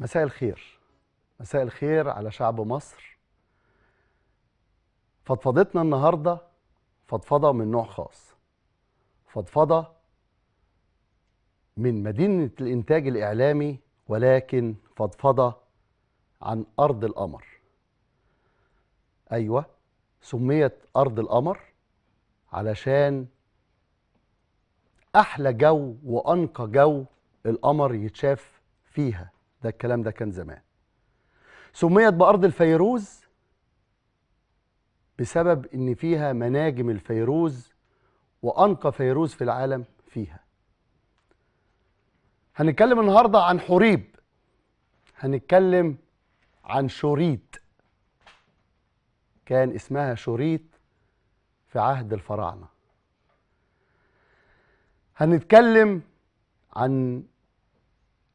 مساء الخير مساء الخير على شعب مصر فضفضتنا النهارده فضفضه من نوع خاص فضفضه من مدينه الانتاج الاعلامي ولكن فضفضه عن ارض القمر ايوه سميت ارض القمر علشان احلى جو وانقى جو القمر يتشاف فيها ده الكلام ده كان زمان سميت بأرض الفيروز بسبب إن فيها مناجم الفيروز وأنقى فيروز في العالم فيها هنتكلم النهاردة عن حريب هنتكلم عن شوريت كان اسمها شوريت في عهد الفراعنة هنتكلم عن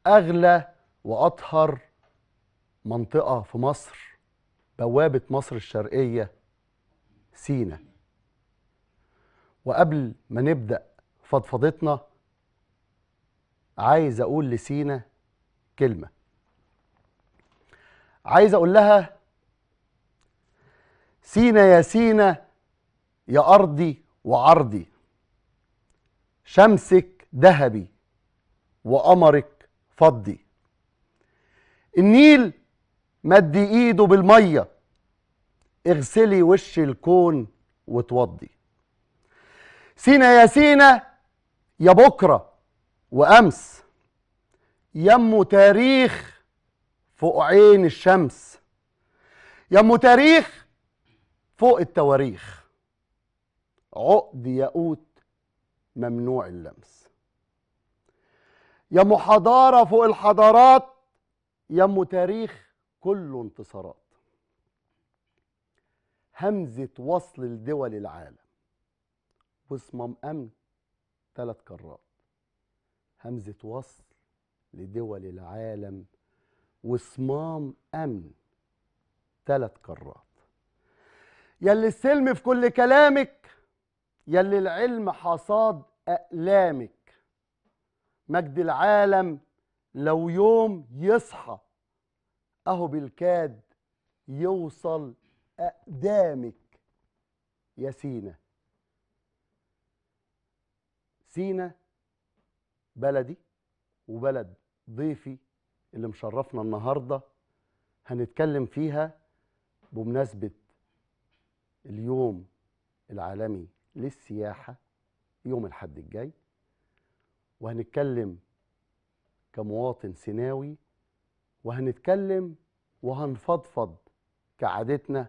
أغلى واطهر منطقه في مصر بوابه مصر الشرقيه سينا وقبل ما نبدا فضفضتنا عايز اقول لسينا كلمه عايز اقول لها سينا يا سينا يا ارضي وعرضي شمسك ذهبي وقمرك فضي النيل مد ايده بالميه اغسلي وش الكون وتوضي سينا يا سينا يا بكره وامس يمه تاريخ فوق عين الشمس يمه تاريخ فوق التواريخ عقد ياقوت ممنوع اللمس يمه حضاره فوق الحضارات يم تاريخ كله انتصارات همزة وصل لدول العالم وصمام أمن ثلاث كرات همزة وصل لدول العالم وصمام أمن ثلاث كرات يلي السلم في كل كلامك يلي العلم حصاد أقلامك مجد العالم لو يوم يصحى اهو بالكاد يوصل اقدامك يا سينا سينا بلدي وبلد ضيفي اللي مشرفنا النهارده هنتكلم فيها بمناسبه اليوم العالمي للسياحه يوم الحد الجاي وهنتكلم كمواطن سيناوي وهنتكلم وهنفضفض كعادتنا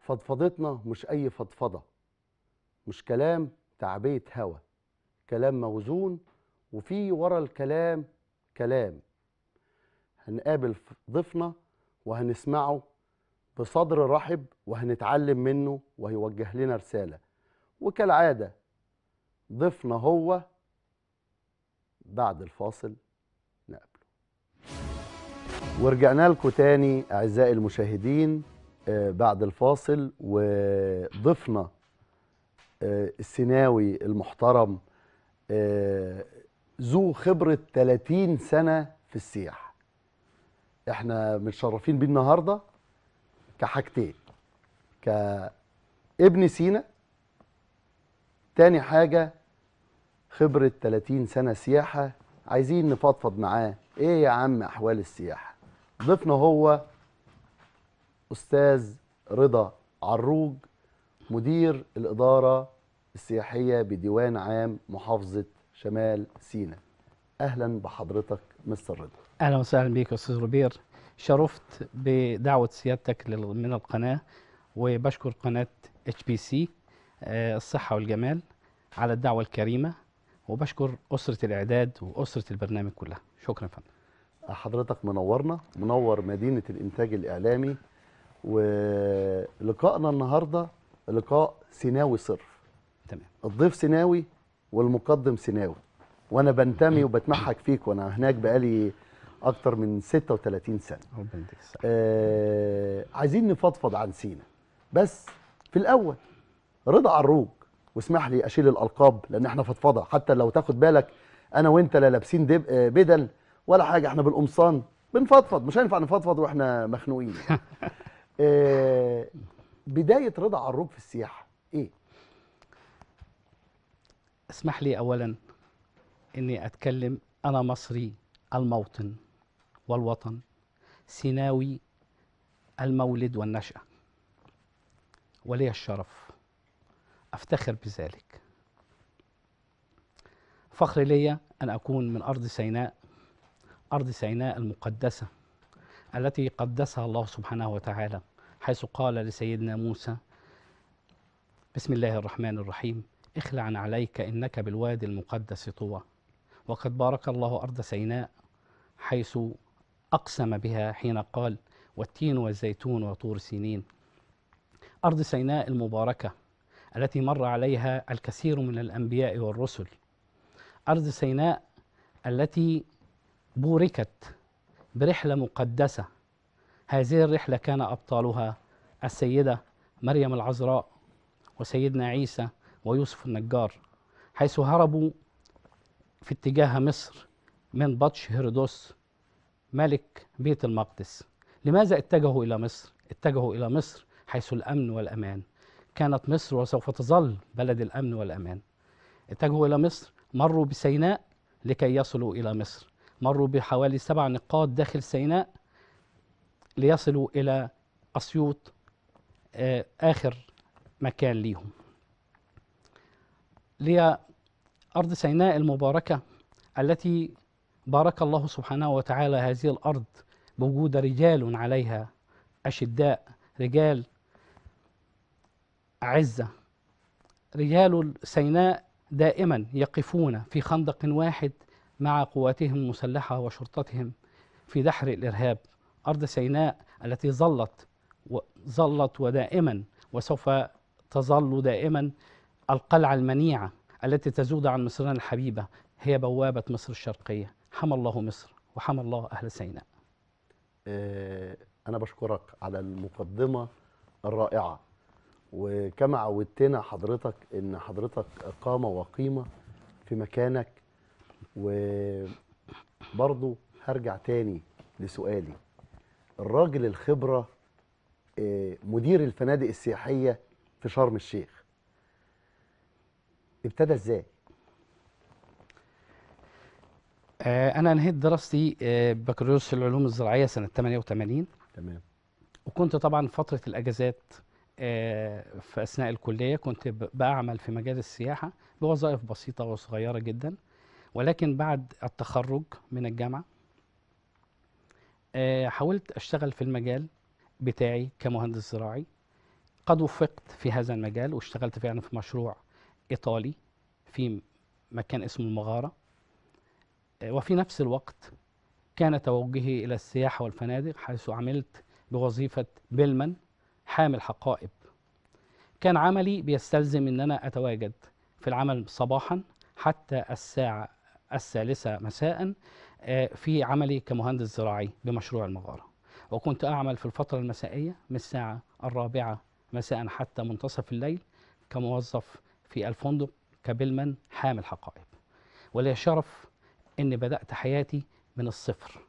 فضفضتنا مش أي فضفضة مش كلام تعبية هوى كلام موزون وفي ورا الكلام كلام هنقابل ضيفنا وهنسمعه بصدر رحب وهنتعلم منه وهيوجه لنا رسالة وكالعادة ضيفنا هو بعد الفاصل ورجعنا لكم تاني اعزائي المشاهدين آه، بعد الفاصل وضفنا آه، السيناوي المحترم آه، ذو خبرة 30 سنة في السياحة احنا متشرفين بيه النهاردة كحاجتين كابن سينا تاني حاجة خبرة 30 سنة سياحة عايزين نفضفض معاه ايه يا عم احوال السياحة ضيفنا هو استاذ رضا عروج مدير الاداره السياحيه بديوان عام محافظه شمال سيناء اهلا بحضرتك مستر رضا اهلا وسهلا بيك يا استاذ روبير شرفت بدعوه سيادتك من القناه وبشكر قناه اتش بي سي الصحه والجمال على الدعوه الكريمه وبشكر اسره الاعداد واسره البرنامج كلها شكرا فندم حضرتك منورنا منور مدينه الانتاج الاعلامي ولقائنا النهارده لقاء سيناوي صرف تمام الضيف سيناوي والمقدم سيناوي وانا بنتمي وبتمحك فيك وانا هناك بقالي اكتر من 36 سنه ربنا يديك الصحه آه عايزين نفضفض عن سينا بس في الاول رضا عروج واسمح لي اشيل الالقاب لان احنا فضفضه حتى لو تاخد بالك انا وانت لا لابسين آه، بدل ولا حاجه احنا بالقمصان بنفضفض مش هينفع نفضفض واحنا مخنوقين آه بدايه رضا عروب في السياحه ايه اسمح لي اولا اني اتكلم انا مصري الموطن والوطن سيناوي المولد والنشأة ولي الشرف أفتخر بذلك فخر لي أن أكون من أرض سيناء أرض سيناء المقدسة التي قدسها الله سبحانه وتعالى حيث قال لسيدنا موسى بسم الله الرحمن الرحيم اخلع عليك إنك بالوادي المقدس طوى وقد بارك الله أرض سيناء حيث أقسم بها حين قال والتين والزيتون وطور سينين أرض سيناء المباركة التي مر عليها الكثير من الأنبياء والرسل أرض سيناء التي بوركت برحلة مقدسة هذه الرحلة كان أبطالها السيدة مريم العذراء وسيدنا عيسى ويوسف النجار حيث هربوا في اتجاه مصر من بطش هيرودوس ملك بيت المقدس لماذا اتجهوا إلى مصر؟ اتجهوا إلى مصر حيث الأمن والأمان كانت مصر وسوف تظل بلد الأمن والأمان اتجهوا إلى مصر مروا بسيناء لكي يصلوا إلى مصر مروا بحوالي سبع نقاط داخل سيناء ليصلوا إلى أسيوط آه، آخر مكان ليهم لي أرض سيناء المباركة التي بارك الله سبحانه وتعالى هذه الأرض بوجود رجال عليها أشداء رجال عزة رجال سيناء دائما يقفون في خندق واحد مع قواتهم المسلحة وشرطتهم في دحر الإرهاب أرض سيناء التي ظلت ظلت ودائما وسوف تظل دائما القلعة المنيعة التي تزود عن مصرنا الحبيبة هي بوابة مصر الشرقية حمى الله مصر وحمى الله أهل سيناء آه، أنا بشكرك على المقدمة الرائعة وكما عودتنا حضرتك إن حضرتك قامة وقيمة في مكانك وبرضه هرجع تاني لسؤالي الراجل الخبرة آه، مدير الفنادق السياحية في شرم الشيخ ابتدى ازاي؟ آه، أنا نهيت دراستي آه، بكالوريوس العلوم الزراعية سنة 88 تمام وكنت طبعا فترة الأجازات في أثناء الكلية كنت بعمل في مجال السياحة بوظائف بسيطة وصغيرة جدا ولكن بعد التخرج من الجامعة آه، حاولت أشتغل في المجال بتاعي كمهندس زراعي قد وفقت في هذا المجال واشتغلت فعلا في مشروع إيطالي في مكان اسمه المغارة آه، وفي نفس الوقت كان توجهي إلى السياحة والفنادق حيث عملت بوظيفة بلمن حامل حقائب كان عملي بيستلزم أن أنا أتواجد في العمل صباحا حتى الساعة الثالثة مساء آه، في عملي كمهندس زراعي بمشروع المغارة وكنت أعمل في الفترة المسائية من الساعة الرابعة مساء حتى منتصف الليل كموظف في الفندق كبلمن حامل حقائب ولي شرف أني بدأت حياتي من الصفر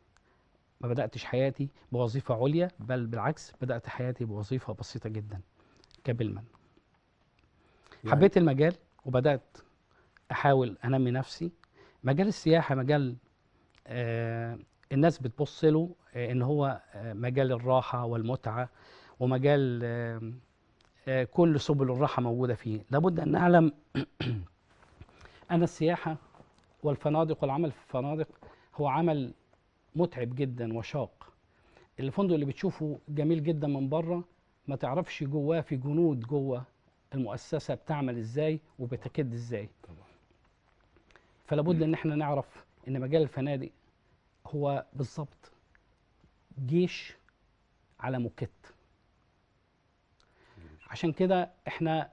ما بدأتش حياتي بوظيفة عليا بل بالعكس بدأت حياتي بوظيفة بسيطة جدا كبلمن يعني حبيت المجال وبدأت أحاول أنمي نفسي مجال السياحه مجال آه، الناس بتبص له آه، ان هو آه، مجال الراحه والمتعه ومجال كل سبل الراحه موجوده فيه لابد ان نعلم ان السياحه والفنادق والعمل في الفنادق هو عمل متعب جدا وشاق الفندق اللي بتشوفه جميل جدا من بره ما تعرفش جواه في جنود جوه المؤسسه بتعمل ازاي وبتكد ازاي طبعا. فلا بد ان احنا نعرف ان مجال الفنادق هو بالظبط جيش على موكت عشان كده احنا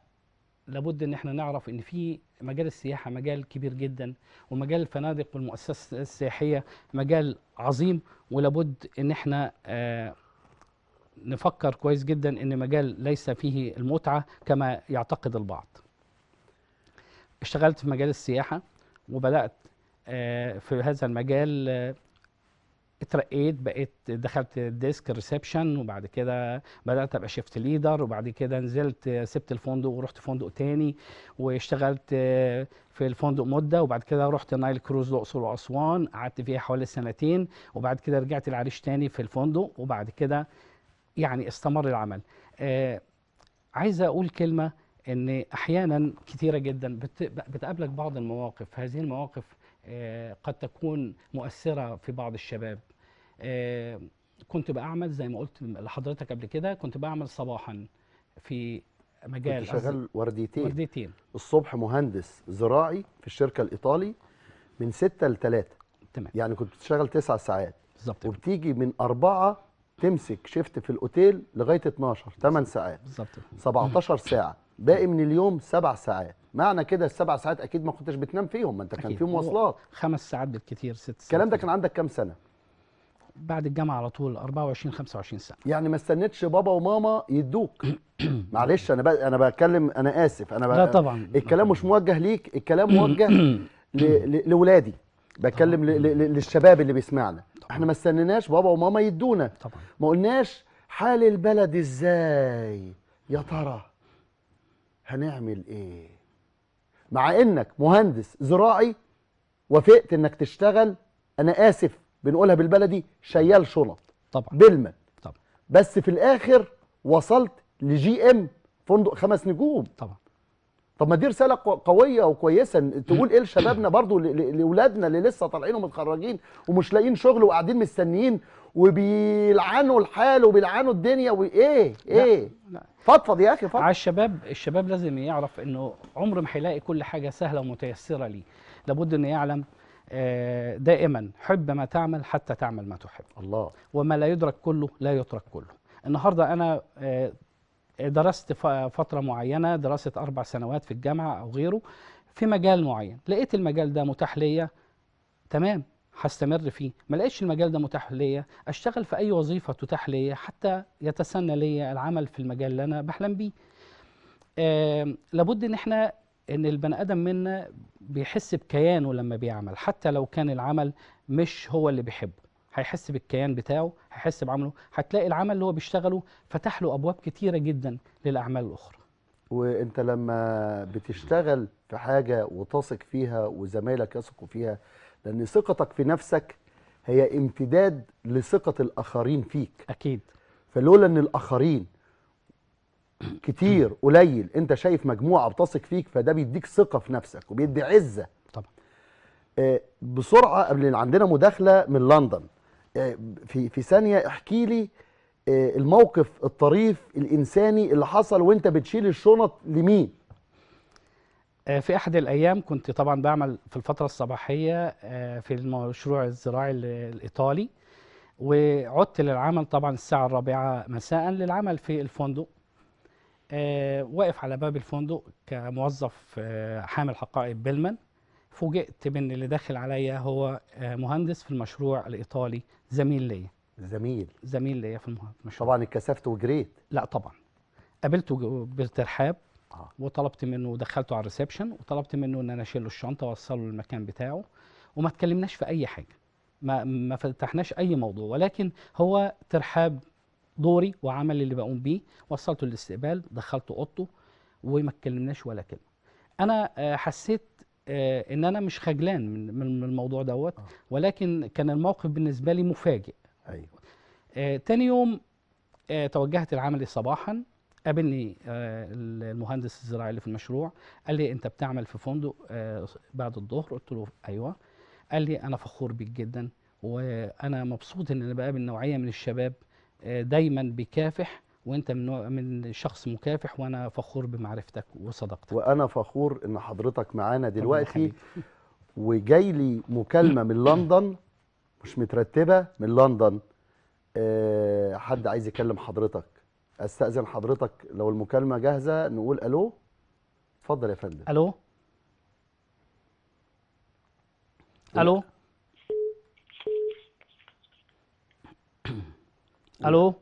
لابد ان احنا نعرف ان في مجال السياحه مجال كبير جدا ومجال الفنادق والمؤسسات السياحيه مجال عظيم ولابد ان احنا آه نفكر كويس جدا ان مجال ليس فيه المتعه كما يعتقد البعض. اشتغلت في مجال السياحه وبدات آه، في هذا المجال آه، اترقيت بقيت دخلت ديسك ريسبشن وبعد كده بدات ابقى شيفت ليدر وبعد كده نزلت آه، سبت الفندق ورحت فندق تاني واشتغلت في الفندق مده وبعد كده رحت نايل كروز الاقصر واسوان قعدت فيها حوالي سنتين وبعد كده رجعت العريش تاني في الفندق وبعد كده يعني استمر العمل عايز اقول كلمه ان احيانا كثيره جدا بتقابلك بعض المواقف هذه المواقف آه، قد تكون مؤثره في بعض الشباب آه، كنت بعمل زي ما قلت لحضرتك قبل كده كنت بعمل صباحا في مجال كنت شغال ورديتين ورديتين الصبح مهندس زراعي في الشركه الايطالي من 6 ل 3 تمام يعني كنت بتشتغل 9 ساعات بالظبط وبتيجي من 4 تمسك شيفت في الاوتيل لغايه 12 8 ساعات بالظبط 17 ساعه باقي من اليوم سبع ساعات معنى كده السبع ساعات اكيد ما كنتش بتنام فيهم ما انت كان في مواصلات خمس ساعات بالكثير ست ساعات الكلام ده كان عندك كام سنه بعد الجامعه على طول 24 25 سنه يعني ما استنيتش بابا وماما يدوك معلش انا انا بتكلم انا اسف انا لا طبعا الكلام مش موجه ليك الكلام موجه لاولادي بتكلم للشباب اللي بيسمعنا احنا ما استنيناش بابا وماما يدونا طبعا ما قلناش حال البلد ازاي يا ترى هنعمل ايه مع انك مهندس زراعي وافقت انك تشتغل انا اسف بنقولها بالبلدي شيال شنط طبعا بالمن طبعا بس في الاخر وصلت لجي ام فندق خمس نجوم طبعا طب ما دي رساله قويه وكويسه تقول ايه لشبابنا برضو لاولادنا اللي لسه طالعين ومتخرجين ومش لاقيين شغل وقاعدين مستنيين وبيلعنوا الحال وبيلعنوا الدنيا وايه ايه لا. إيه؟ لا. فضفض يا اخي فضفض على الشباب الشباب لازم يعرف انه عمره ما هيلاقي كل حاجه سهله ومتيسره ليه لابد انه يعلم آه، دائما حب ما تعمل حتى تعمل ما تحب الله وما لا يدرك كله لا يترك كله النهارده انا آه، درست فتره معينه دراسه اربع سنوات في الجامعه او غيره في مجال معين لقيت المجال ده متاح ليا تمام هستمر فيه ما لقيتش المجال ده متاح ليا اشتغل في اي وظيفه تتاح ليا حتى يتسنى ليا العمل في المجال اللي انا بحلم بيه آه لابد ان احنا ان البني ادم منا بيحس بكيانه لما بيعمل حتى لو كان العمل مش هو اللي بيحبه هيحس بالكيان بتاعه هيحس بعمله هتلاقي العمل اللي هو بيشتغله فتح له ابواب كتيره جدا للاعمال الاخرى وانت لما بتشتغل في حاجه وتثق فيها وزمايلك يثقوا فيها لأن ثقتك في نفسك هي امتداد لثقة الآخرين فيك أكيد فلولا أن الآخرين كتير قليل أنت شايف مجموعة بتثق فيك فده بيديك ثقة في نفسك وبيدي عزة طبعا آه، بسرعة قبل عندنا مداخلة من لندن آه، في في ثانية احكي لي آه، الموقف الطريف الإنساني اللي حصل وأنت بتشيل الشنط لمين؟ آه، في احد الايام كنت طبعا بعمل في الفتره الصباحيه آه، في المشروع الزراعي الايطالي وعدت للعمل طبعا الساعه الرابعه مساء للعمل في الفندق آه، واقف على باب الفندق كموظف حامل حقائب بيلمان فوجئت بان اللي داخل عليا هو مهندس في المشروع الايطالي زميل ليا زميل زميل ليا في المشروع طبعا اتكسفت وجريت لا طبعا قابلته بالترحاب آه. وطلبت منه دخلته على الريسبشن وطلبت منه ان انا اشيل له الشنطه واوصله للمكان بتاعه وما اتكلمناش في اي حاجه ما ما فتحناش اي موضوع ولكن هو ترحاب دوري وعمل اللي بقوم بيه وصلته للاستقبال دخلته اوضته وما اتكلمناش ولا كلمه انا آه، حسيت آه، ان انا مش خجلان من الموضوع دوت آه. ولكن كان الموقف بالنسبه لي مفاجئ ايوه تاني يوم توجهت العمل صباحا قابلني آه، المهندس الزراعي اللي في المشروع قال لي انت بتعمل في فندق آه، بعد الظهر قلت له ايوه قال لي انا فخور بيك جدا وانا مبسوط ان انا بقابل نوعيه من الشباب آه، دايما بيكافح وانت من من شخص مكافح وانا فخور بمعرفتك وصداقتك وانا فخور ان حضرتك معانا دلوقتي وجاي لي مكالمه من لندن مش مترتبه من لندن حد عايز يكلم حضرتك استاذن حضرتك لو المكالمه جاهزه نقول الو اتفضل يا فندم الو الو الو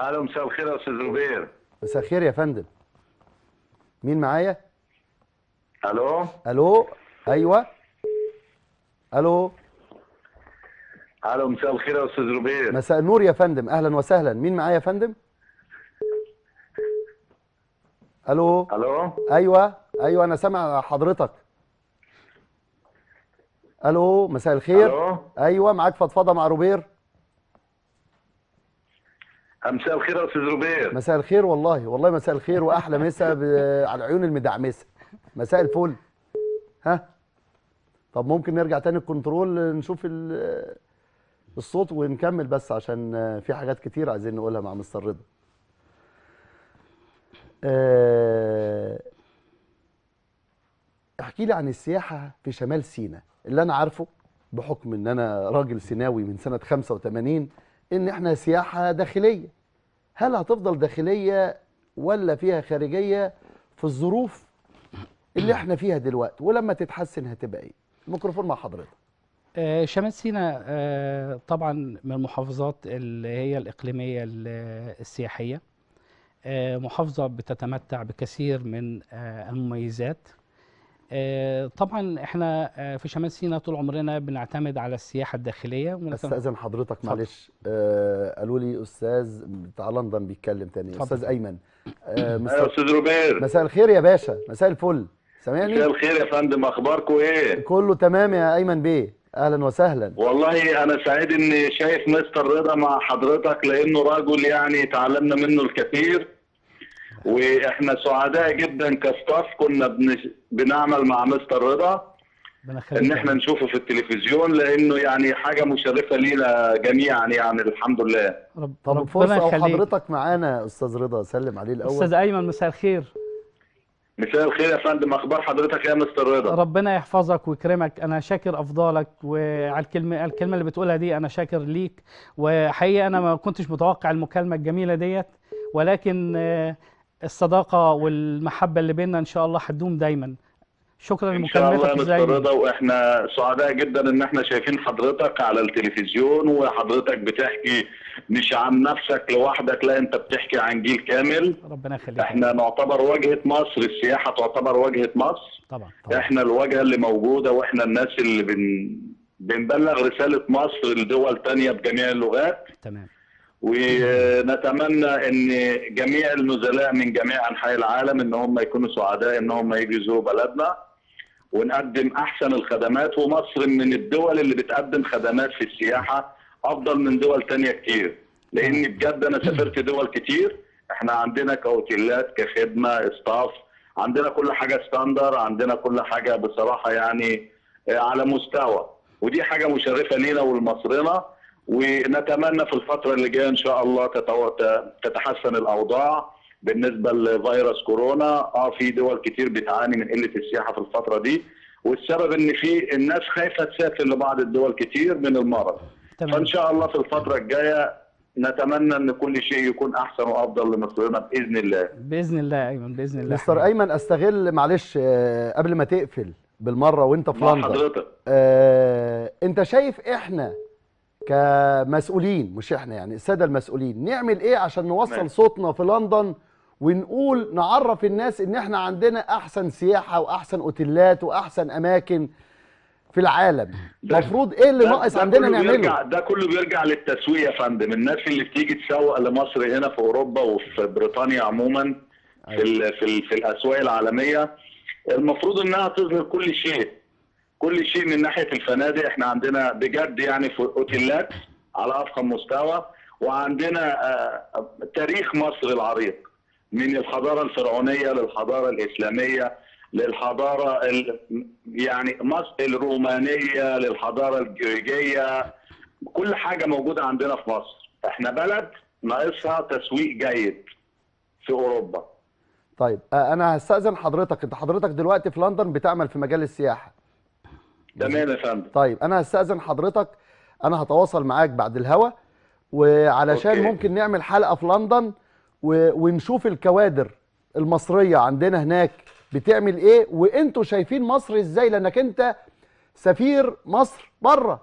الو مساء الخير يا استاذ زبير مساء الخير يا فندم مين معايا الو الو ايوه الو الو مساء الخير يا استاذ روبير مساء النور يا فندم اهلا وسهلا مين معايا يا فندم الو الو ايوه ايوه انا سامع حضرتك الو مساء الخير الو ايوه معاك فضفضه مع روبير مساء الخير يا استاذ روبير مساء الخير والله والله مساء الخير واحلى مسا ب... على العيون المدعمسه مساء الفل ها طب ممكن نرجع تاني الكنترول نشوف ال الصوت ونكمل بس عشان في حاجات كتير عايزين نقولها مع مستر رضا آه، احكي لي عن السياحة في شمال سينا اللي أنا عارفه بحكم إن أنا راجل سيناوي من سنة 85 إن إحنا سياحة داخلية هل هتفضل داخلية ولا فيها خارجية في الظروف اللي إحنا فيها دلوقتي ولما تتحسن هتبقى إيه الميكروفون مع حضرتك آه، شمال سيناء آه، طبعا من المحافظات اللي هي الإقليمية السياحية آه، محافظة بتتمتع بكثير من المميزات طبعا احنا في شمال سيناء طول عمرنا بنعتمد على السياحه الداخليه استاذن حضرتك معلش قالوا لي استاذ بتاع لندن بيتكلم تاني فضل. استاذ ايمن أيوة، مساء استاذ روبير مساء الخير يا باشا مساء الفل سامعني مساء الخير يا فندم اخباركم ايه كله تمام يا ايمن بيه اهلا وسهلا والله انا سعيد اني شايف مستر رضا مع حضرتك لانه راجل يعني تعلمنا منه الكثير واحنا سعداء جدا كستاف كنا بنش... بنعمل مع مستر رضا ان احنا نشوفه في التلفزيون لانه يعني حاجه مشرفه لينا جميعا يعني الحمد لله رب طب فرصه حضرتك معانا استاذ رضا سلم عليه الاول استاذ ايمن مساء الخير مساء الخير يا فندم اخبار حضرتك يا مستر رضا ربنا يحفظك ويكرمك انا شاكر افضالك وعلى الكلمه الكلمه اللي بتقولها دي انا شاكر ليك وحقيقه انا ما كنتش متوقع المكالمه الجميله ديت ولكن آه، الصداقه والمحبه اللي بيننا ان شاء الله هتدوم دايما شكرا ان شاء الله رضا واحنا سعداء جدا ان احنا شايفين حضرتك على التلفزيون وحضرتك بتحكي مش عن نفسك لوحدك لا انت بتحكي عن جيل كامل ربنا يخليك احنا نعتبر واجهه مصر السياحه تعتبر واجهه مصر طبعا, طبعا. احنا الواجهه اللي موجوده واحنا الناس اللي بن... بنبلغ رساله مصر لدول تانية بجميع اللغات تمام ونتمنى ان جميع النزلاء من جميع انحاء العالم ان هم يكونوا سعداء ان هم يجوا يزوروا بلدنا ونقدم احسن الخدمات ومصر من الدول اللي بتقدم خدمات في السياحه افضل من دول تانية كتير لان بجد انا سافرت دول كتير احنا عندنا كاوتيلات كخدمه استاف عندنا كل حاجه ستاندر عندنا كل حاجه بصراحه يعني آه، على مستوى ودي حاجه مشرفه لينا ولمصرنا ونتمنى في الفتره اللي جايه ان شاء الله تتحسن الاوضاع بالنسبه لفيروس كورونا اه في دول كتير بتعاني من قله السياحه في الفتره دي والسبب ان في الناس خايفه تسافر لبعض الدول كتير من المرض تمام. فان شاء الله في الفتره الجايه نتمنى ان كل شيء يكون احسن وافضل لمصرنا باذن الله باذن الله ايمن باذن الله مستر ايمن استغل معلش آه، قبل ما تقفل بالمره وانت في لندن حضرتك آه انت شايف احنا كمسؤولين مش احنا يعني الساده المسؤولين نعمل ايه عشان نوصل صوتنا في لندن ونقول نعرف الناس ان احنا عندنا احسن سياحه واحسن اوتيلات واحسن اماكن في العالم المفروض ايه اللي ناقص عندنا نعمله بيرجع ده كله بيرجع للتسويق يا فندم الناس اللي بتيجي تسوق لمصر هنا في اوروبا وفي بريطانيا عموما أيوة. في في, الـ في الاسواق العالميه المفروض انها تظهر كل شيء كل شيء من ناحيه الفنادق احنا عندنا بجد يعني في اوتيلات على افخم مستوى وعندنا آه، تاريخ مصر العريق من الحضارة الفرعونية للحضارة الإسلامية للحضارة ال... يعني مصر الرومانية للحضارة الجريجية كل حاجة موجودة عندنا في مصر احنا بلد ناقصها تسويق جيد في أوروبا طيب انا هستأذن حضرتك انت حضرتك دلوقتي في لندن بتعمل في مجال السياحة تمام يا فندم طيب انا هستأذن حضرتك انا هتواصل معاك بعد الهوا وعلشان أوكي. ممكن نعمل حلقة في لندن ونشوف الكوادر المصريه عندنا هناك بتعمل ايه وانتوا شايفين مصر ازاي لانك انت سفير مصر بره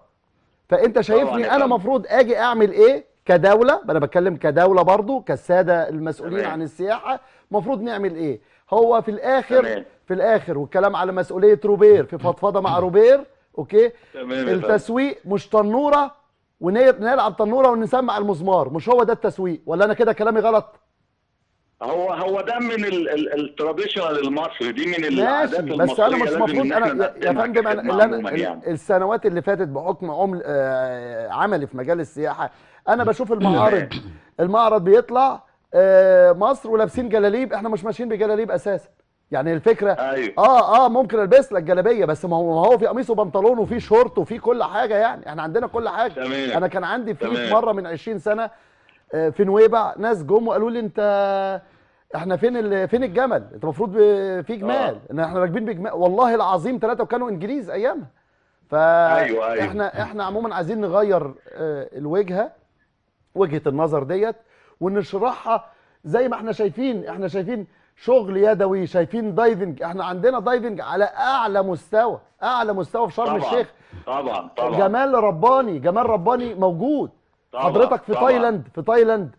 فانت شايفني انا مفروض اجي اعمل ايه كدوله انا بتكلم كدوله برضو كالساده المسؤولين عن السياحه مفروض نعمل ايه هو في الاخر في الاخر والكلام على مسؤوليه روبير في فضفضه مع روبير اوكي التسويق مش تنوره ونلعب تنوره ونسمع المزمار مش هو ده التسويق ولا انا كده كلامي غلط هو هو ده من التراديشنال المصري دي من العادات المصريه بس انا مش المفروض انا يا فندم انا يعني. السنوات اللي فاتت بحكم عمل آه، عملي في مجال السياحه انا بشوف المعارض المعرض بيطلع آه، مصر ولابسين جلاليب احنا مش ماشيين بجلاليب اساسا يعني الفكره أيوه. اه اه ممكن البس لك جلابيه بس ما هو في قميص وبنطلون وفي شورت وفي كل حاجه يعني احنا عندنا كل حاجه تمام. انا كان عندي في مره من 20 سنه آه، في نويبع ناس جم وقالوا لي انت احنا فين فين الجمل انت المفروض في جمال آه. ان احنا راكبين بجمال والله العظيم ثلاثه وكانوا انجليز ايامها ف أيوة أيوة. احنا, احنا عموما عايزين نغير آه، الوجهه وجهه النظر ديت ونشرحها زي ما احنا شايفين احنا شايفين شغل يدوي شايفين دايفنج احنا عندنا دايفنج على اعلى مستوى اعلى مستوى في شرم طبعًا الشيخ طبعا طبعا جمال رباني جمال رباني موجود طبعا حضرتك في طبعا. تايلاند في تايلاند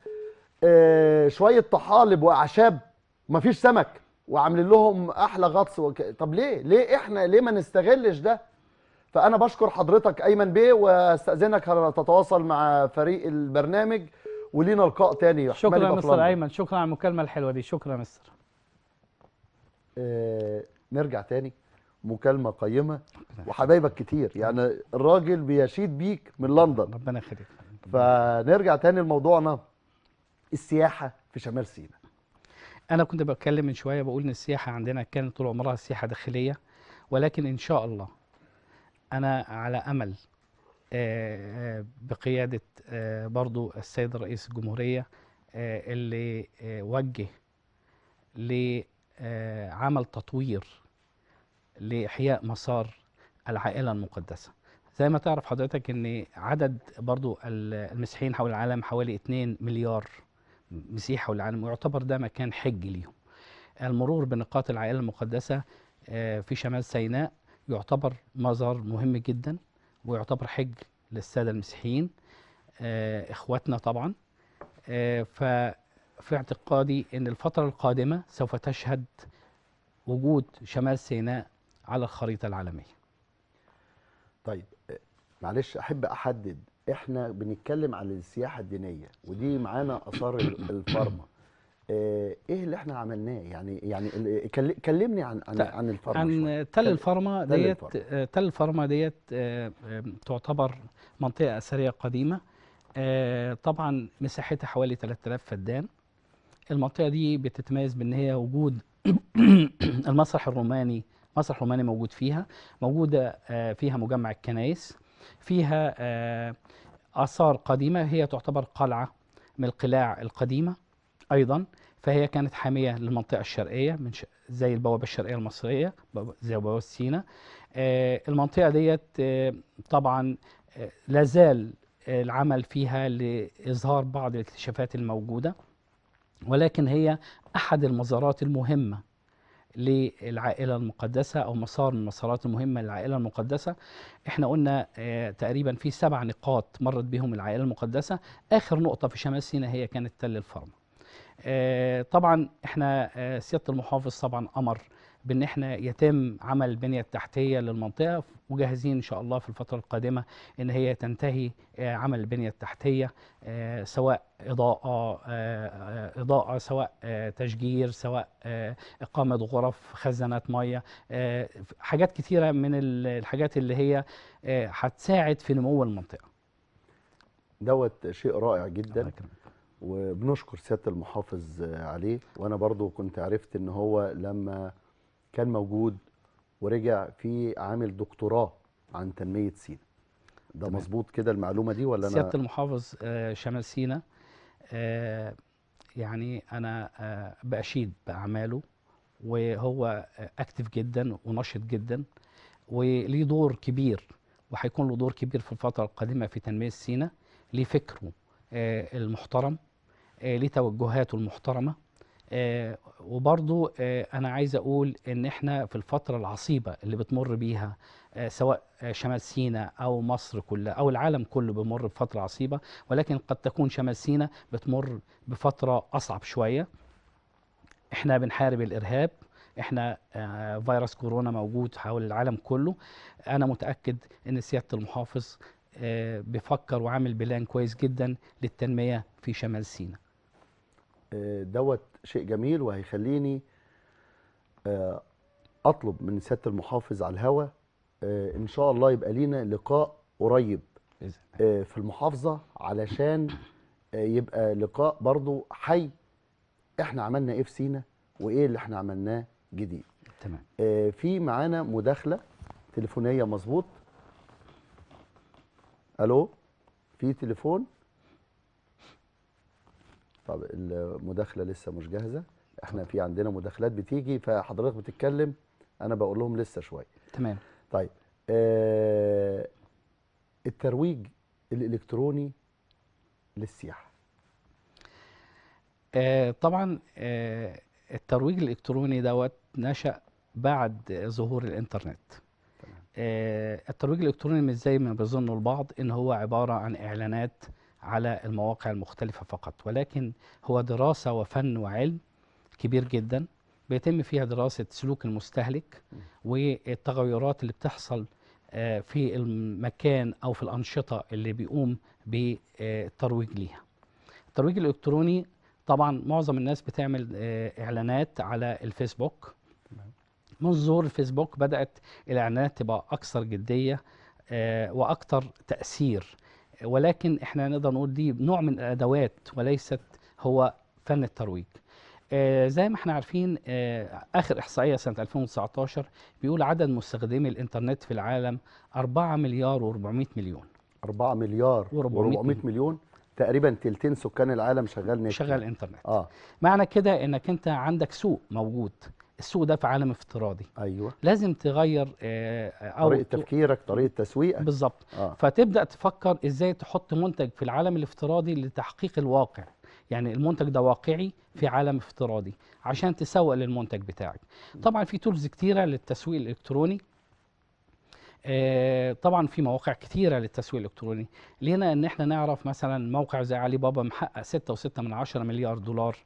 آه شويه طحالب واعشاب مفيش سمك وعاملين لهم احلى غطس وك... طب ليه ليه احنا ليه ما نستغلش ده فانا بشكر حضرتك ايمن بيه واستاذنك هتتواصل مع فريق البرنامج ولينا لقاء تاني شكرا يا مستر ايمن شكرا على المكالمه الحلوه دي شكرا يا مستر آه نرجع تاني مكالمه قيمه وحبايبك كتير يعني الراجل بيشيد بيك من لندن ربنا يخليك فنرجع تاني لموضوعنا السياحه في شمال سيناء انا كنت بتكلم من شويه بقول ان السياحه عندنا كانت طول عمرها سياحه داخليه ولكن ان شاء الله انا على امل آه، آه، بقياده آه، برضو السيد رئيس الجمهوريه اللي وجه لعمل تطوير لاحياء مسار العائله المقدسه زي ما تعرف حضرتك ان عدد برضو المسيحيين حول العالم حوالي 2 مليار مسيحي حول العالم ويعتبر ده مكان حج ليهم المرور بنقاط العائله المقدسه آه، في شمال سيناء يعتبر مظهر مهم جدا ويعتبر حج للساده المسيحيين آه، اخواتنا طبعا آه، ففي اعتقادي ان الفتره القادمه سوف تشهد وجود شمال سيناء على الخريطه العالميه طيب آه، معلش احب احدد احنا بنتكلم عن السياحه الدينيه ودي معانا اثار الفارما آه، ايه اللي احنا عملناه يعني يعني كلمني عن عن, طيب، عن الفارما عن آه، تل الفارما ديت تل الفارما ديت تعتبر منطقه اثريه قديمه طبعا مساحتها حوالي 3000 فدان المنطقه دي بتتميز بان هي وجود المسرح الروماني مسرح روماني موجود فيها موجودة آه، فيها مجمع الكنائس فيها آه، آثار قديمة هي تعتبر قلعة من القلاع القديمة أيضا فهي كانت حامية للمنطقة الشرقية من ش... زي البوابة الشرقية المصرية زي بوابة سينا آه المنطقة ديت آه طبعا آه لازال آه، العمل فيها لإظهار بعض الاكتشافات الموجودة ولكن هي أحد المزارات المهمة للعائله المقدسه او مسار من المسارات المهمه للعائله المقدسه احنا قلنا آه، تقريبا في سبع نقاط مرت بهم العائله المقدسه اخر نقطه في شمال سيناء هي كانت تل الفرمه آه، طبعا احنا آه، سياده المحافظ طبعا امر بان احنا يتم عمل البنيه التحتيه للمنطقه وجاهزين ان شاء الله في الفتره القادمه ان هي تنتهي آه، عمل البنيه التحتيه آه، سواء اضاءه آه، اضاءه سواء تشجير سواء اقامه غرف خزانات ميه حاجات كثيره من الحاجات اللي هي هتساعد في نمو المنطقه دوت شيء رائع جدا وبنشكر سياده المحافظ عليه وانا برضو كنت عرفت ان هو لما كان موجود ورجع في عامل دكتوراه عن تنميه سينا ده تمام. مظبوط كده المعلومه دي ولا انا سياده المحافظ آه، شمال سينا آه، يعني انا آه، باشيد باعماله وهو اكتف جدا ونشط جدا وليه دور كبير وهيكون له دور كبير في الفتره القادمه في تنميه سينا ليه فكره المحترم ليه توجهاته المحترمه آه، وبرضو آه، انا عايز اقول ان احنا في الفتره العصيبه اللي بتمر بيها آه، سواء شمال سيناء او مصر كلها او العالم كله بيمر بفتره عصيبه ولكن قد تكون شمال سيناء بتمر بفتره اصعب شويه احنا بنحارب الارهاب احنا فيروس كورونا موجود حول العالم كله انا متاكد ان سياده المحافظ بيفكر وعامل بلان كويس جدا للتنميه في شمال سيناء دوت شيء جميل وهيخليني آه، اطلب من سياده المحافظ على الهوا آه، ان شاء الله يبقى لينا لقاء قريب آه، في المحافظه علشان يبقى لقاء برضو حي احنا عملنا ايه في سينا وايه اللي احنا عملناه جديد تمام في معانا مداخله تليفونيه مظبوط الو في تليفون طب المداخله لسه مش جاهزه احنا في عندنا مداخلات بتيجي فحضرتك بتتكلم انا بقول لهم لسه شويه تمام طيب آه الترويج الالكتروني للسياحه آه طبعا آه الترويج الالكتروني دوت نشا بعد ظهور الانترنت آه الترويج الالكتروني مش زي ما بيظنوا البعض ان هو عباره عن اعلانات على المواقع المختلفة فقط ولكن هو دراسة وفن وعلم كبير جدا بيتم فيها دراسة سلوك المستهلك والتغيرات اللي بتحصل آه، في المكان أو في الأنشطة اللي بيقوم بالترويج ليها الترويج الإلكتروني طبعا معظم الناس بتعمل آه، إعلانات على الفيسبوك من ظهور الفيسبوك بدأت الإعلانات تبقى أكثر جدية آه، وأكثر تأثير ولكن احنا نقدر نقول دي نوع من الادوات وليست هو فن الترويج آه، زي ما احنا عارفين آه، اخر احصائيه سنه 2019 بيقول عدد مستخدمي الانترنت في العالم 4 مليار و400 مليون 4 مليار و400 مليون, مليون. تقريبا تلتين سكان العالم شغال نت شغال انترنت اه معنى كده انك انت عندك سوق موجود السوق ده في عالم افتراضي ايوه لازم تغير آه طريقه تفكيرك طريقه تسويقك بالظبط آه. فتبدا تفكر ازاي تحط منتج في العالم الافتراضي لتحقيق الواقع يعني المنتج ده واقعي في عالم افتراضي عشان تسوق للمنتج بتاعك طبعا في تولز كتيره للتسويق الالكتروني آه، طبعا في مواقع كتيره للتسويق الالكتروني لينا ان احنا نعرف مثلا موقع زي علي بابا محقق 6.6 من 10 مليار دولار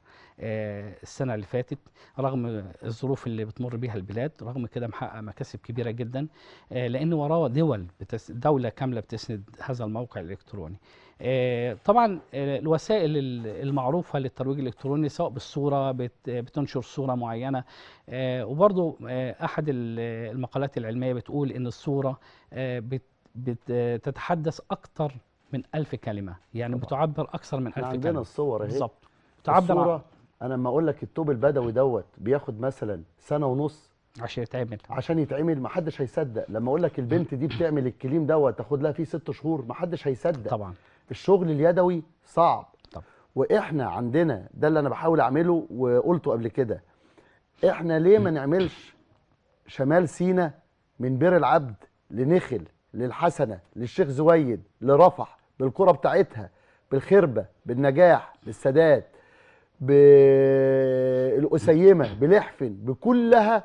آه، السنة اللي فاتت رغم الظروف اللي بتمر بيها البلاد رغم كده محقق مكاسب كبيرة جدا آه، لأن وراه دول دولة كاملة بتسند هذا الموقع الإلكتروني آه، طبعا الوسائل المعروفة للترويج الإلكتروني سواء بالصورة بتنشر صورة معينة وبرضو أحد المقالات العلمية بتقول إن الصورة بتتحدث أكثر من ألف كلمة يعني بتعبر أكثر من ألف كلمة عندنا الصور اهي بالظبط تعبر انا لما اقول لك الطوب البدوي دوت بياخد مثلا سنه ونص عشان يتعمل عشان يتعمل ما حدش هيصدق لما اقول لك البنت دي بتعمل الكليم دوت تاخد لها فيه ست شهور ما حدش هيصدق طبعا الشغل اليدوي صعب طبعا. واحنا عندنا ده اللي انا بحاول اعمله وقلته قبل كده احنا ليه ما نعملش شمال سينا من بير العبد لنخل للحسنه للشيخ زويد لرفح بالكره بتاعتها بالخربه بالنجاح بالسادات بالأسيمة بلحفن بكلها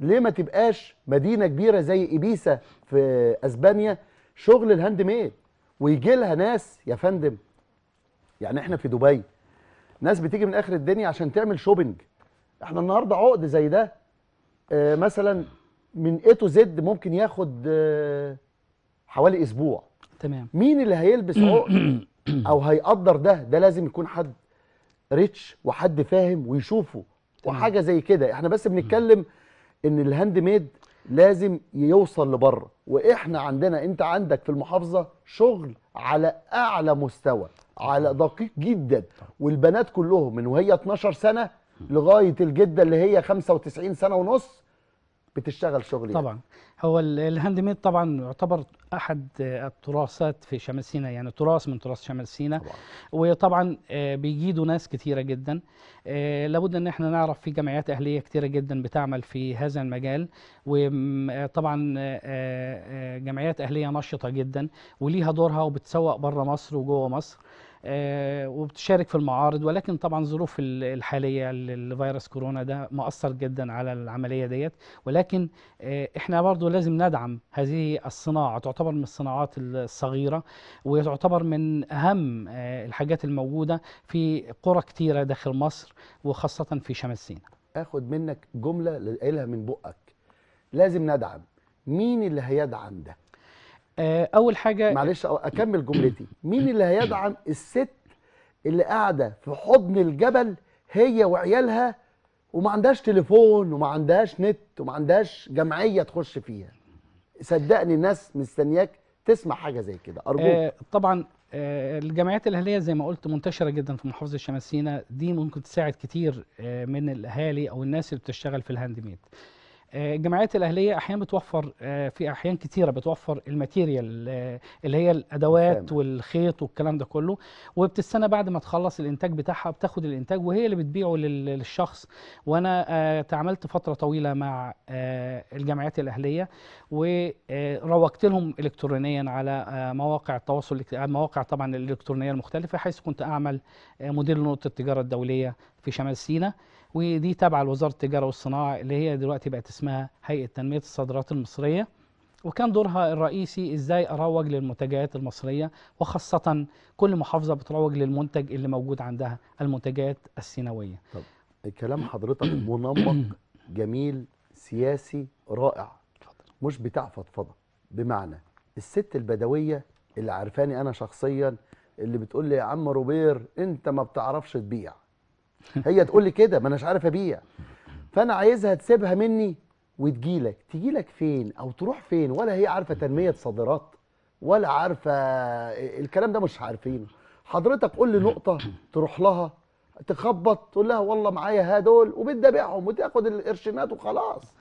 ليه ما تبقاش مدينه كبيره زي ابيسا في اسبانيا شغل الهاند ميد ويجي لها ناس يا فندم يعني احنا في دبي ناس بتيجي من اخر الدنيا عشان تعمل شوبينج احنا النهارده عقد زي ده آه، مثلا من اي تو زد ممكن ياخد آه، حوالي اسبوع تمام مين اللي هيلبس عقد او هيقدر ده ده لازم يكون حد ريتش وحد فاهم ويشوفه وحاجه زي كده احنا بس بنتكلم ان الهاند ميد لازم يوصل لبره واحنا عندنا انت عندك في المحافظه شغل على اعلى مستوى على دقيق جدا والبنات كلهم من وهي 12 سنه لغايه الجده اللي هي 95 سنه ونص بتشتغل شغل يعني. طبعا هو الهاند ميد طبعا يعتبر احد آه، التراثات في شمال سيناء يعني تراث من تراث شمال سيناء وطبعا آه، بيجيدوا ناس كثيره جدا آه، لابد ان احنا نعرف في جمعيات اهليه كثيره جدا بتعمل في هذا المجال وطبعا جمعيات اهليه نشطه جدا وليها دورها وبتسوق بره مصر وجوه مصر آه، وبتشارك في المعارض ولكن طبعا ظروف الحاليه الفيروس كورونا ده مأثر جدا على العمليه ديت ولكن آه، احنا برضو لازم ندعم هذه الصناعه تعتبر من الصناعات الصغيره وتعتبر من اهم آه، الحاجات الموجوده في قرى كتيره داخل مصر وخاصه في شمال سيناء اخد منك جمله قايلها من بقك لازم ندعم مين اللي هيدعم ده آه، اول حاجه معلش اكمل جملتي مين اللي هيدعم الست اللي قاعده في حضن الجبل هي وعيالها وما عندهاش تليفون وما عندهاش نت وما عندهاش جمعيه تخش فيها صدقني الناس مستنياك تسمع حاجه زي كده ارجوك آه طبعا آه الجمعيات الاهليه زي ما قلت منتشره جدا في محافظه شمال سينا دي ممكن تساعد كتير آه من الاهالي او الناس اللي بتشتغل في الهاند ميد آه، الجمعيات الاهليه احيانا بتوفر آه، في احيان كثيره بتوفر الماتيريال آه، اللي هي الادوات والخيط والكلام ده كله وبتستنى بعد ما تخلص الانتاج بتاعها بتاخد الانتاج وهي اللي بتبيعه للشخص وانا تعاملت فتره طويله مع الجمعيات الاهليه وروجت لهم الكترونيا على مواقع التواصل مواقع طبعا الالكترونيه المختلفه حيث كنت اعمل مدير نقطه التجاره الدوليه في شمال سيناء ودي تابعه لوزاره التجاره والصناعه اللي هي دلوقتي بقت اسمها هيئه تنميه الصادرات المصريه وكان دورها الرئيسي ازاي اروج للمنتجات المصريه وخاصه كل محافظه بتروج للمنتج اللي موجود عندها المنتجات السينويه طب كلام حضرتك منمق جميل سياسي رائع مش بتاع فضفضه بمعنى الست البدويه اللي عارفاني انا شخصيا اللي بتقول لي يا عم روبير انت ما بتعرفش تبيع هي تقول لي كده ما اناش عارف ابيع فانا عايزها تسيبها مني وتجيلك تجيلك فين او تروح فين ولا هي عارفه تنميه صادرات ولا عارفه الكلام ده مش عارفينه حضرتك قول لي نقطه تروح لها تخبط تقول لها والله معايا هدول وبتبيعهم وتاخد القرشينات وخلاص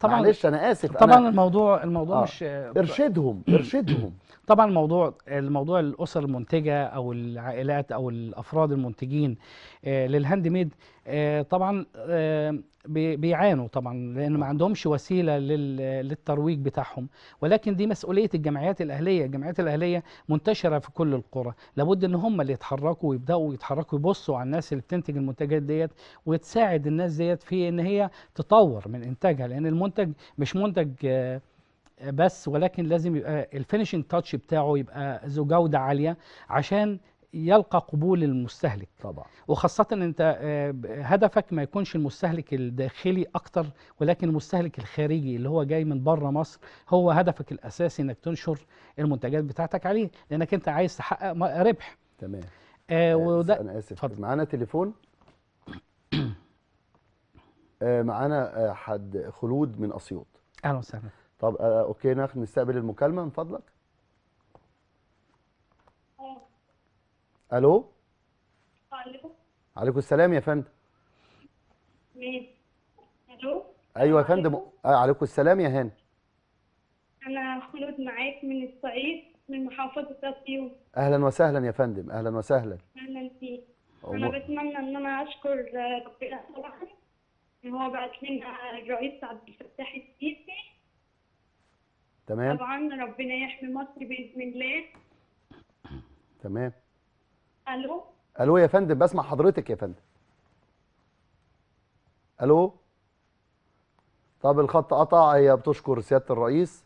طبعا معلش انا اسف طبعا أنا الموضوع الموضوع آه. مش ارشدهم ارشدهم طبعا الموضوع الموضوع الاسر المنتجه او العائلات او الافراد المنتجين آه، للهاند ميد آه، طبعا آه، بيعانوا طبعا لان ما عندهمش وسيله للترويج بتاعهم ولكن دي مسؤوليه الجمعيات الاهليه الجمعيات الاهليه منتشره في كل القرى لابد ان هم اللي يتحركوا ويبداوا يتحركوا يبصوا على الناس اللي بتنتج المنتجات ديت وتساعد الناس ديت في ان هي تطور من انتاجها لان المنتج مش منتج آه، بس ولكن لازم يبقى الفينشنج تاتش بتاعه يبقى ذو جوده عاليه عشان يلقى قبول المستهلك طبعا وخاصة انت آه، هدفك ما يكونش المستهلك الداخلي اكتر ولكن المستهلك الخارجي اللي هو جاي من بره مصر هو هدفك الاساسي انك تنشر المنتجات بتاعتك عليه لانك انت عايز تحقق ربح تمام آه, آه، وده انا اسف معانا تليفون آه معانا آه، حد خلود من اسيوط اهلا وسهلا طب آه اوكي نستقبل المكالمه من فضلك الو عليكم عليكم السلام يا فندم مين الو ايوه يا فندم آه عليكم السلام يا هاني انا خلود معاك من الصعيد من محافظه اسيوط اهلا وسهلا يا فندم اهلا وسهلا اهلا فيك انا بتمنى ان انا اشكر ربنا طبعا ان هو بعت لنا الرئيس عبد الفتاح السيسي تمام طبعا ربنا يحمي مصر باذن الله تمام الو الو يا فندم بسمع حضرتك يا فندم الو طب الخط قطع هي بتشكر سياده الرئيس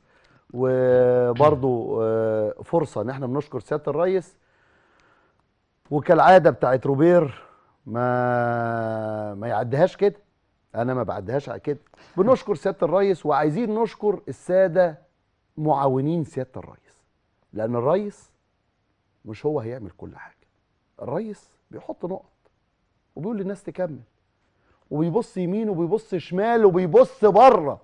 وبرضو آه، فرصه ان احنا بنشكر سياده الرئيس وكالعاده بتاعت روبير ما ما يعديهاش كده انا ما بعديهاش على كده بنشكر سياده الرئيس وعايزين نشكر الساده معاونين سياده الرئيس لان الرئيس مش هو هيعمل كل حاجه الريس بيحط نقط وبيقول للناس تكمل وبيبص يمين وبيبص شمال وبيبص بره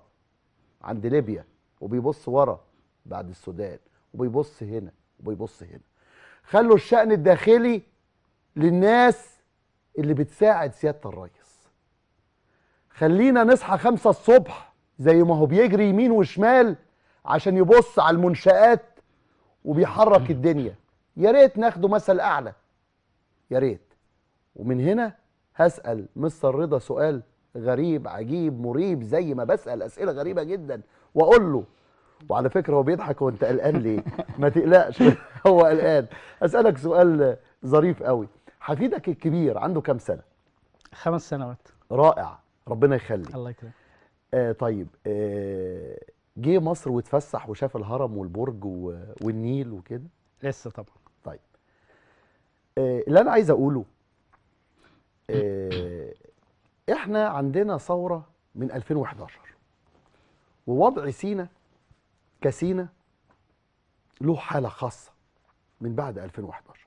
عند ليبيا وبيبص ورا بعد السودان وبيبص هنا وبيبص هنا خلوا الشأن الداخلي للناس اللي بتساعد سيادة الريس خلينا نصحى خمسة الصبح زي ما هو بيجري يمين وشمال عشان يبص على المنشآت وبيحرك الدنيا يا ريت ناخده مثل أعلى يا ريت ومن هنا هسال مستر رضا سؤال غريب عجيب مريب زي ما بسال اسئله غريبه جدا واقول له وعلى فكره هو بيضحك وانت قلقان ليه ما تقلقش هو قلقان اسالك سؤال ظريف قوي حفيدك الكبير عنده كام سنه خمس سنوات رائع ربنا يخلي الله يكرمك آه طيب آه جه مصر واتفسح وشاف الهرم والبرج والنيل وكده لسه طبعا آه، اللي انا عايز اقوله آه، احنا عندنا ثوره من 2011 ووضع سينا كسينا له حاله خاصه من بعد 2011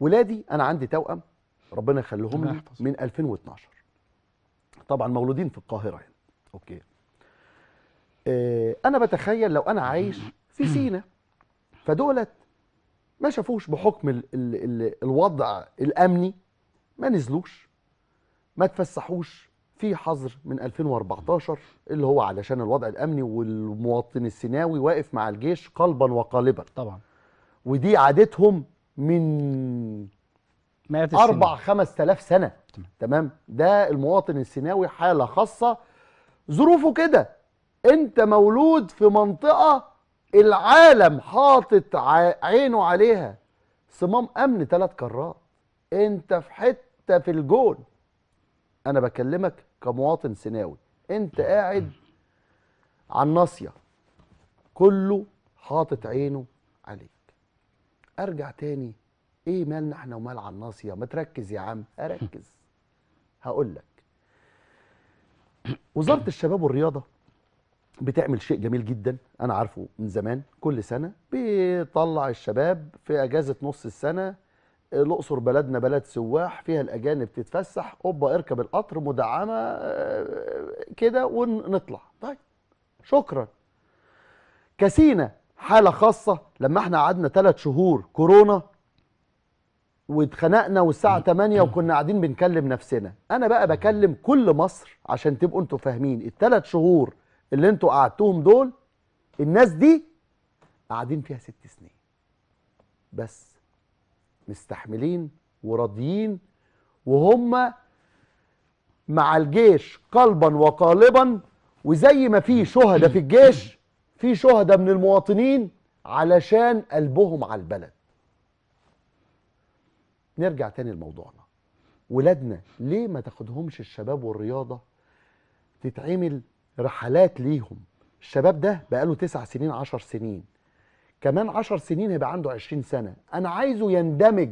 ولادي انا عندي توأم ربنا يخليهم لي من 2012 طبعا مولودين في القاهره هنا اوكي آه، انا بتخيل لو انا عايش في سينا فدولت ما شافوش بحكم الـ الـ الـ الوضع الامني ما نزلوش ما تفسحوش في حظر من 2014 اللي هو علشان الوضع الامني والمواطن السيناوي واقف مع الجيش قلبا وقالبا طبعا ودي عادتهم من أربع خمس تلاف سنة تمام. تمام ده المواطن السيناوي حالة خاصة ظروفه كده أنت مولود في منطقة العالم حاطط عينه عليها صمام امن ثلاث كرات انت في حته في الجون انا بكلمك كمواطن سيناوي انت قاعد على الناصيه كله حاطط عينه عليك ارجع تاني ايه مالنا احنا ومال على الناصيه ما تركز يا عم اركز هقول لك وزاره الشباب والرياضه بتعمل شيء جميل جدا انا عارفه من زمان كل سنه بيطلع الشباب في اجازه نص السنه الاقصر بلدنا بلد سواح فيها الاجانب تتفسح اوبا اركب القطر مدعمه آه، كده ونطلع طيب شكرا كسينا حاله خاصه لما احنا قعدنا ثلاث شهور كورونا واتخنقنا والساعه 8 وكنا قاعدين بنكلم نفسنا انا بقى بكلم كل مصر عشان تبقوا انتوا فاهمين الثلاث شهور اللي انتوا قعدتوهم دول الناس دي قاعدين فيها ست سنين بس مستحملين وراضيين وهم مع الجيش قلبا وقالبا وزي ما في شهداء في الجيش في شهداء من المواطنين علشان قلبهم على البلد نرجع تاني لموضوعنا ولادنا ليه ما تاخدهمش الشباب والرياضه تتعمل رحلات ليهم الشباب ده بقاله تسع سنين عشر سنين كمان عشر سنين هيبقى عنده عشرين سنة أنا عايزه يندمج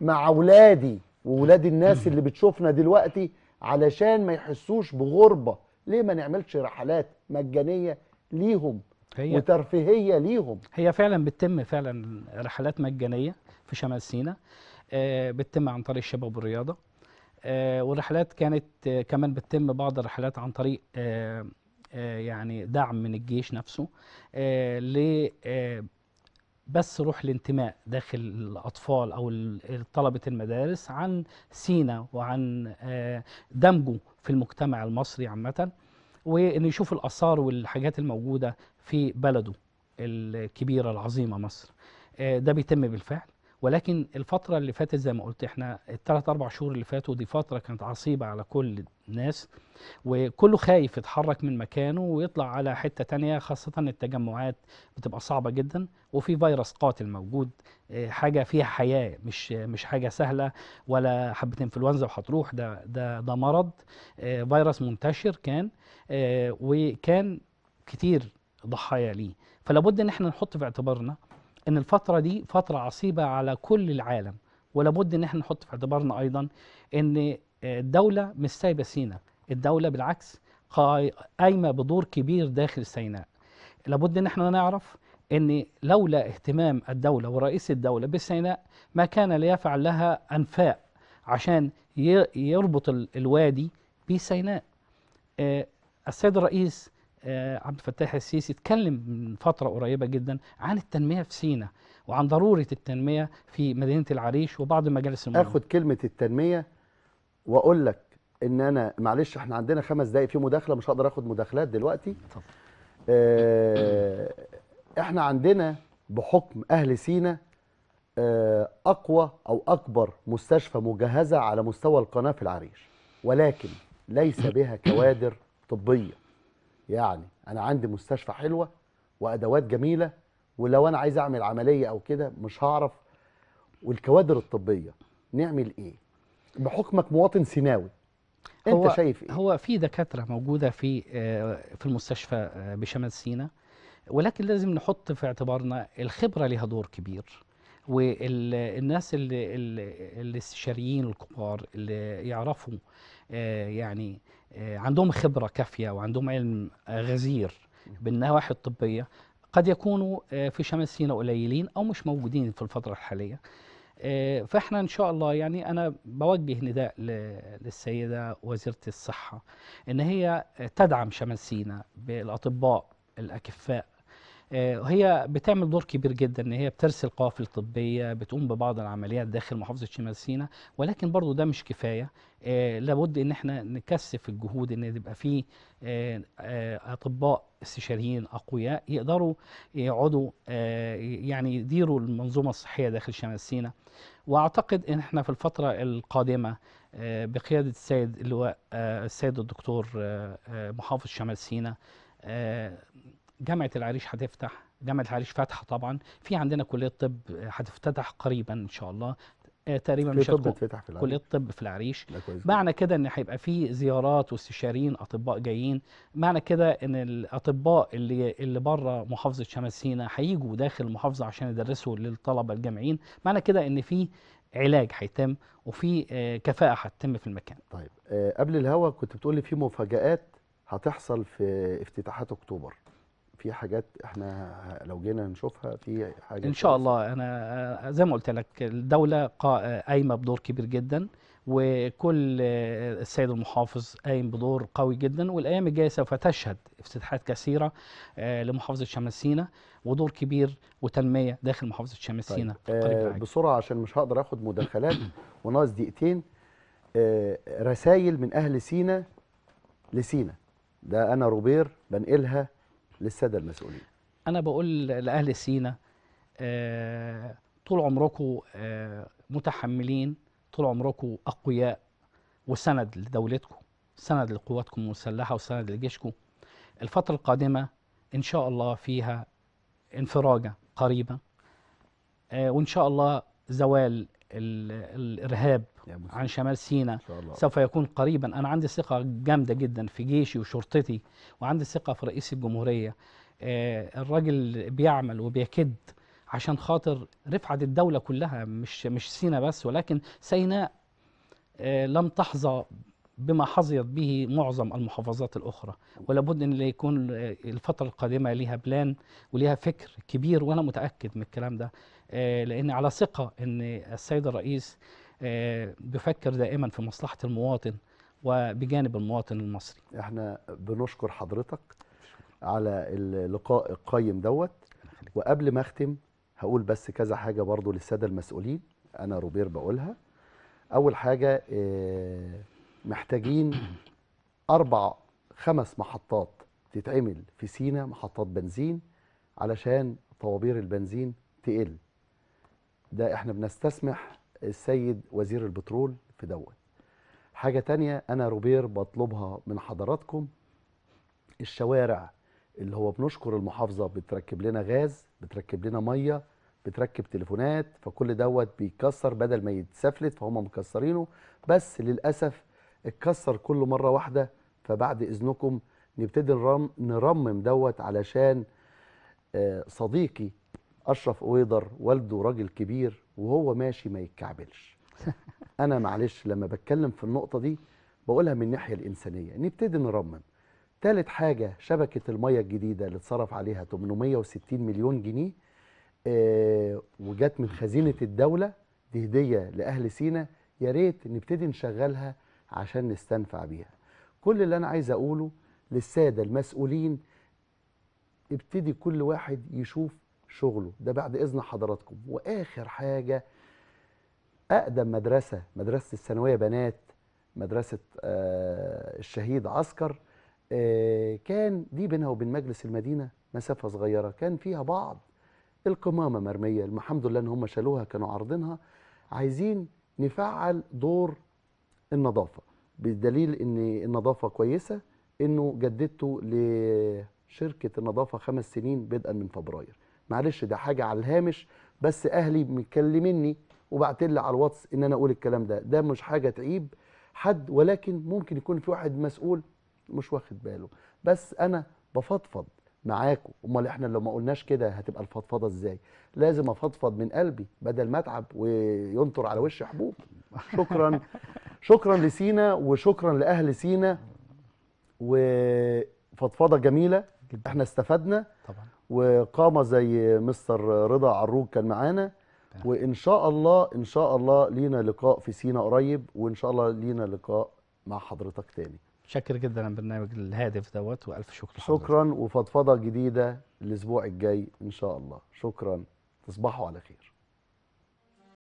مع أولادي وولاد الناس اللي بتشوفنا دلوقتي علشان ما يحسوش بغربة ليه ما نعملش رحلات مجانية ليهم هي وترفيهية ليهم هي فعلا بتتم فعلا رحلات مجانية في شمال سينا آه، بتتم عن طريق الشباب والرياضة آه، والرحلات كانت آه، كمان بتتم بعض الرحلات عن طريق آه، يعني دعم من الجيش نفسه ل بس روح الانتماء داخل الأطفال أو طلبة المدارس عن سينا وعن دمجه في المجتمع المصري عامة وإنه يشوف الآثار والحاجات الموجودة في بلده الكبيرة العظيمة مصر ده بيتم بالفعل ولكن الفترة اللي فاتت زي ما قلت احنا الثلاث أربع شهور اللي فاتوا دي فترة كانت عصيبة على كل الناس وكله خايف يتحرك من مكانه ويطلع على حتة تانية خاصة التجمعات بتبقى صعبة جدا وفي فيروس قاتل موجود آه، حاجة فيها حياة مش مش حاجة سهلة ولا حبة انفلونزا وهتروح ده ده ده مرض آه، فيروس منتشر كان آه، وكان كتير ضحايا ليه فلابد ان احنا نحط في اعتبارنا ان الفتره دي فتره عصيبه على كل العالم ولابد ان احنا نحط في اعتبارنا ايضا ان آه، الدوله مش سايبه سينا الدوله بالعكس قايمه بدور كبير داخل سيناء لابد ان احنا نعرف ان لولا اهتمام الدوله ورئيس الدوله بسيناء ما كان ليفعل لها انفاق عشان يربط الوادي بسيناء آه، السيد الرئيس آه، عبد الفتاح السيسي اتكلم من فترة قريبة جدا عن التنمية في سينا وعن ضرورة التنمية في مدينة العريش وبعض مجالس المدن أخد كلمة التنمية وأقول لك إن أنا معلش إحنا عندنا خمس دقايق في مداخلة مش هقدر آخد مداخلات دلوقتي اه إحنا عندنا بحكم أهل سينا اه أقوى أو أكبر مستشفى مجهزة على مستوى القناة في العريش ولكن ليس بها كوادر طبيه يعني انا عندي مستشفى حلوه وادوات جميله ولو انا عايز اعمل عمليه او كده مش هعرف والكوادر الطبيه نعمل ايه بحكمك مواطن سيناوي انت شايف ايه هو في دكاتره موجوده في آه، في المستشفى آه، بشمال سينا ولكن لازم نحط في اعتبارنا الخبره لها دور كبير والناس اللي الاستشاريين الكبار اللي يعرفوا آه، يعني آه، عندهم خبرة كافية وعندهم علم غزير بالنواحي الطبية قد يكونوا آه، في شمال سيناء قليلين أو مش موجودين في الفترة الحالية فاحنا ان شاء الله يعني انا بوجه نداء للسيده وزيره الصحه ان هي تدعم شمال سيناء بالاطباء الاكفاء آه، هي بتعمل دور كبير جدا ان هي بترسل قوافل طبيه بتقوم ببعض العمليات داخل محافظه شمال سيناء ولكن برضو ده مش كفايه آه، لابد ان احنا نكثف الجهود ان يبقى في آه، اطباء استشاريين اقوياء يقدروا يقعدوا يعني يديروا المنظومه الصحيه داخل شمال سيناء واعتقد ان احنا في الفتره القادمه بقياده السيد اللواء السيد الدكتور محافظ شمال سيناء جامعه العريش هتفتح جامعه العريش فاتحه طبعا في عندنا كليه طب هتفتتح قريبا ان شاء الله آه، تقريبا مش طب في العريش كليه الطب في العريش معنى كده ان هيبقى في زيارات واستشاريين اطباء جايين معنى كده ان الاطباء اللي اللي بره محافظه شمال سينا هيجوا داخل المحافظه عشان يدرسوا للطلبه الجامعيين معنى كده ان في علاج هيتم وفي آه، كفاءه هتتم في المكان طيب آه، قبل الهوا كنت بتقول لي في مفاجات هتحصل في افتتاحات اكتوبر في حاجات احنا لو جينا نشوفها في حاجات ان شاء الله انا زي ما قلت لك الدوله قايمه بدور كبير جدا وكل السيد المحافظ قايم بدور قوي جدا والايام الجايه سوف تشهد افتتاحات كثيره آه، لمحافظه شمال سينا ودور كبير وتنميه داخل محافظه شمال سينا طيب. آه، بسرعه عشان مش هقدر اخد مداخلات وناقص دقيقتين آه، رسائل من اهل سينا لسينا ده انا روبير بنقلها للساده المسؤولين انا بقول لاهل سينا آه، طول عمركم آه، متحملين طول عمركم اقوياء وسند لدولتكم سند لقواتكم المسلحه وسند لجيشكم الفتره القادمه ان شاء الله فيها انفراجه قريبه آه، وان شاء الله زوال الارهاب عن شمال سيناء سوف يكون قريبا أنا عندي ثقة جامدة جدا في جيشي وشرطتي وعندي ثقة في رئيس الجمهورية آه، الراجل بيعمل وبيكد عشان خاطر رفعت الدولة كلها مش مش سينا بس ولكن سيناء آه، لم تحظى بما حظيت به معظم المحافظات الأخرى ولا بد أن يكون آه، الفترة القادمة ليها بلان وليها فكر كبير وأنا متأكد من الكلام ده لأن على ثقة أن السيد الرئيس آه، بفكر دائما في مصلحه المواطن وبجانب المواطن المصري احنا بنشكر حضرتك على اللقاء القيم دوت وقبل ما اختم هقول بس كذا حاجه برضو للساده المسؤولين انا روبير بقولها اول حاجه آه، محتاجين اربع خمس محطات تتعمل في سينا محطات بنزين علشان طوابير البنزين تقل ده احنا بنستسمح السيد وزير البترول في دوت حاجة تانية أنا روبير بطلبها من حضراتكم الشوارع اللي هو بنشكر المحافظة بتركب لنا غاز بتركب لنا مية بتركب تليفونات فكل دوت بيتكسر بدل ما يتسفلت فهم مكسرينه بس للأسف اتكسر كله مرة واحدة فبعد إذنكم نبتدي نرمم دوت علشان آه، صديقي اشرف اويدر والده راجل كبير وهو ماشي ما يتكعبلش انا معلش لما بتكلم في النقطه دي بقولها من الناحيه الانسانيه نبتدي نرمم ثالث حاجه شبكه الميه الجديده اللي اتصرف عليها 860 مليون جنيه آه وجت من خزينه الدوله دي هديه لاهل سينا يا ريت نبتدي نشغلها عشان نستنفع بيها كل اللي انا عايز اقوله للساده المسؤولين ابتدي كل واحد يشوف شغله ده بعد إذن حضراتكم وآخر حاجة أقدم مدرسة مدرسة الثانوية بنات مدرسة آه، الشهيد عسكر آه، كان دي بينها وبين مجلس المدينة مسافة صغيرة كان فيها بعض القمامة مرمية الحمد لله إن هم شالوها كانوا عارضينها عايزين نفعل دور النظافة بالدليل إن النظافة كويسة إنه جددته لشركة النظافة خمس سنين بدءا من فبراير معلش ده حاجه على الهامش بس اهلي مكلمني وبعتلي لي على الواتس ان انا اقول الكلام ده ده مش حاجه تعيب حد ولكن ممكن يكون في واحد مسؤول مش واخد باله بس انا بفضفض معاكم امال احنا لو ما قلناش كده هتبقى الفضفضه ازاي لازم افضفض من قلبي بدل ما اتعب وينطر على وشي حبوب شكرا شكرا لسينا وشكرا لاهل سينا وفضفضه جميله احنا استفدنا طبعا وقامه زي مستر رضا عروج كان معانا وان شاء الله ان شاء الله لينا لقاء في سينا قريب وان شاء الله لينا لقاء مع حضرتك تاني شكر جدا على البرنامج الهادف دوت والف شكر شكرا وفضفضه جديده الاسبوع الجاي ان شاء الله شكرا تصبحوا على خير